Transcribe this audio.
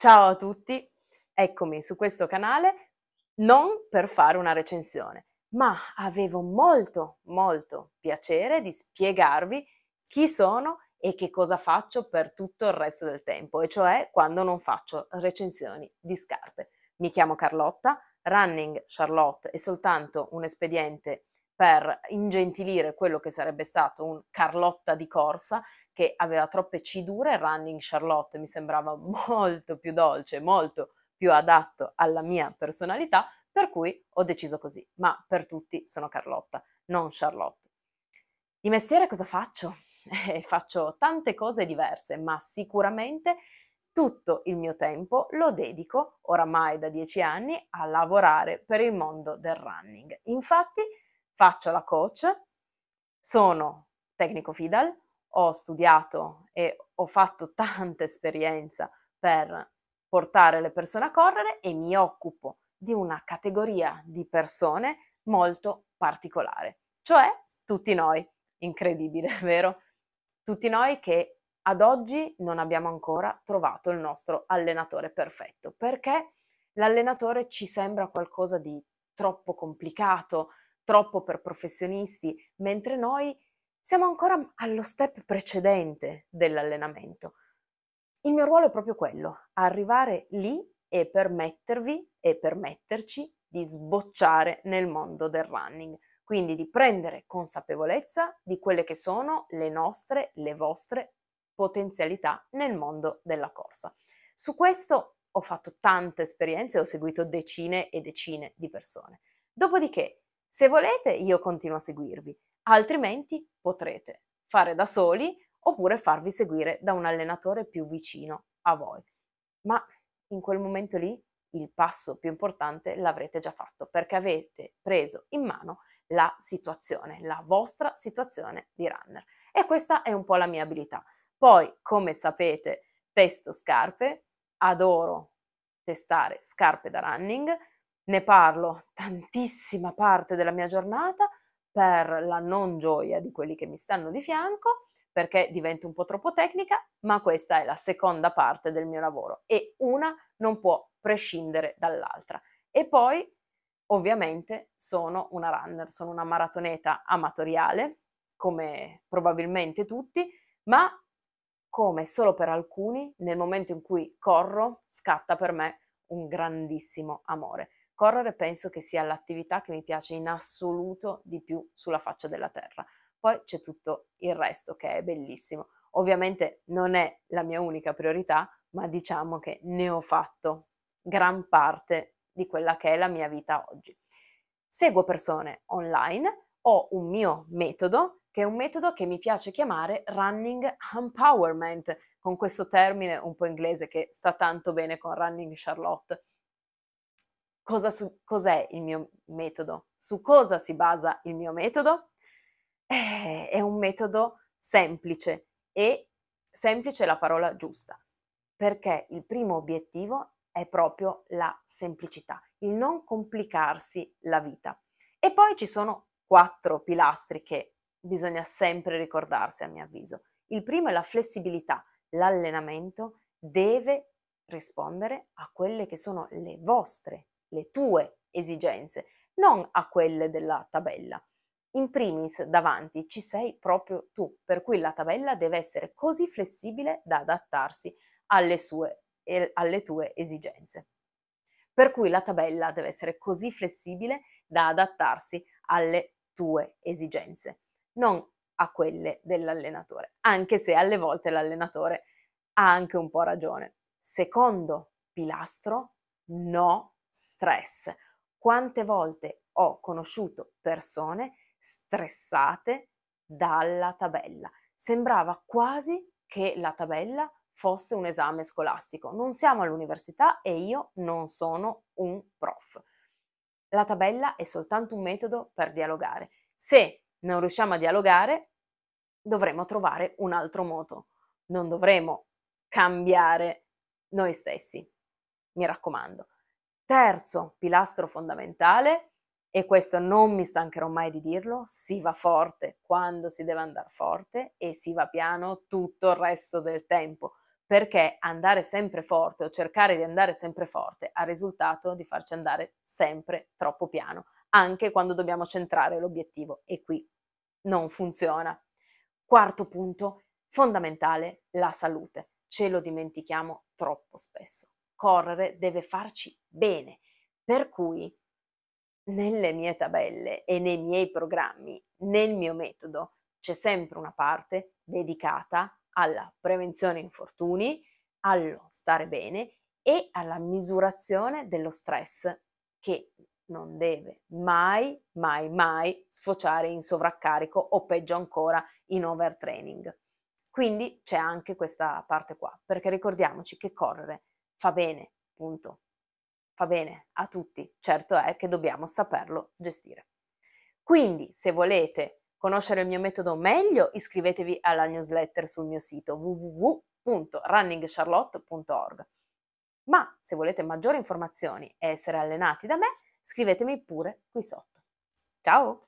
Ciao a tutti, eccomi su questo canale non per fare una recensione, ma avevo molto, molto piacere di spiegarvi chi sono e che cosa faccio per tutto il resto del tempo, e cioè quando non faccio recensioni di scarpe. Mi chiamo Carlotta, Running Charlotte è soltanto un espediente per ingentilire quello che sarebbe stato un Carlotta di corsa che aveva troppe cidure. dure, Running Charlotte mi sembrava molto più dolce, molto più adatto alla mia personalità, per cui ho deciso così, ma per tutti sono Carlotta, non Charlotte. Di mestiere cosa faccio? Eh, faccio tante cose diverse, ma sicuramente tutto il mio tempo lo dedico, oramai da dieci anni, a lavorare per il mondo del running. Infatti, faccio la coach, sono tecnico FIDAL, ho studiato e ho fatto tanta esperienza per portare le persone a correre e mi occupo di una categoria di persone molto particolare, cioè tutti noi. Incredibile, vero? Tutti noi che ad oggi non abbiamo ancora trovato il nostro allenatore perfetto, perché l'allenatore ci sembra qualcosa di troppo complicato, troppo per professionisti, mentre noi siamo ancora allo step precedente dell'allenamento. Il mio ruolo è proprio quello, arrivare lì e permettervi e permetterci di sbocciare nel mondo del running, quindi di prendere consapevolezza di quelle che sono le nostre, le vostre potenzialità nel mondo della corsa. Su questo ho fatto tante esperienze, ho seguito decine e decine di persone. Dopodiché se volete, io continuo a seguirvi, altrimenti potrete fare da soli oppure farvi seguire da un allenatore più vicino a voi. Ma in quel momento lì il passo più importante l'avrete già fatto perché avete preso in mano la situazione, la vostra situazione di runner. E questa è un po' la mia abilità. Poi, come sapete, testo scarpe, adoro testare scarpe da running, ne parlo tantissima parte della mia giornata per la non gioia di quelli che mi stanno di fianco, perché divento un po' troppo tecnica, ma questa è la seconda parte del mio lavoro e una non può prescindere dall'altra. E poi, ovviamente, sono una runner, sono una maratoneta amatoriale, come probabilmente tutti, ma come solo per alcuni, nel momento in cui corro, scatta per me un grandissimo amore. Correre penso che sia l'attività che mi piace in assoluto di più sulla faccia della terra. Poi c'è tutto il resto che è bellissimo. Ovviamente non è la mia unica priorità, ma diciamo che ne ho fatto gran parte di quella che è la mia vita oggi. Seguo persone online, ho un mio metodo, che è un metodo che mi piace chiamare running empowerment, con questo termine un po' inglese che sta tanto bene con running Charlotte cosa su, cos'è il mio metodo, su cosa si basa il mio metodo. Eh, è un metodo semplice e semplice è la parola giusta, perché il primo obiettivo è proprio la semplicità, il non complicarsi la vita. E poi ci sono quattro pilastri che bisogna sempre ricordarsi, a mio avviso. Il primo è la flessibilità. L'allenamento deve rispondere a quelle che sono le vostre le tue esigenze, non a quelle della tabella. In primis davanti ci sei proprio tu, per cui la tabella deve essere così flessibile da adattarsi alle, sue, alle tue esigenze. Per cui la tabella deve essere così flessibile da adattarsi alle tue esigenze, non a quelle dell'allenatore, anche se alle volte l'allenatore ha anche un po' ragione. Secondo pilastro, no stress. Quante volte ho conosciuto persone stressate dalla tabella? Sembrava quasi che la tabella fosse un esame scolastico. Non siamo all'università e io non sono un prof. La tabella è soltanto un metodo per dialogare. Se non riusciamo a dialogare, dovremo trovare un altro modo. Non dovremo cambiare noi stessi. Mi raccomando, Terzo pilastro fondamentale, e questo non mi stancherò mai di dirlo, si va forte quando si deve andare forte e si va piano tutto il resto del tempo, perché andare sempre forte o cercare di andare sempre forte ha risultato di farci andare sempre troppo piano, anche quando dobbiamo centrare l'obiettivo e qui non funziona. Quarto punto fondamentale, la salute. Ce lo dimentichiamo troppo spesso correre deve farci bene. Per cui nelle mie tabelle e nei miei programmi, nel mio metodo, c'è sempre una parte dedicata alla prevenzione infortuni, allo stare bene e alla misurazione dello stress che non deve mai, mai, mai sfociare in sovraccarico o peggio ancora in overtraining. Quindi c'è anche questa parte qua, perché ricordiamoci che correre fa bene, punto. Fa bene a tutti, certo è che dobbiamo saperlo gestire. Quindi, se volete conoscere il mio metodo meglio, iscrivetevi alla newsletter sul mio sito www.runningcharlotte.org. Ma se volete maggiori informazioni e essere allenati da me, scrivetemi pure qui sotto. Ciao!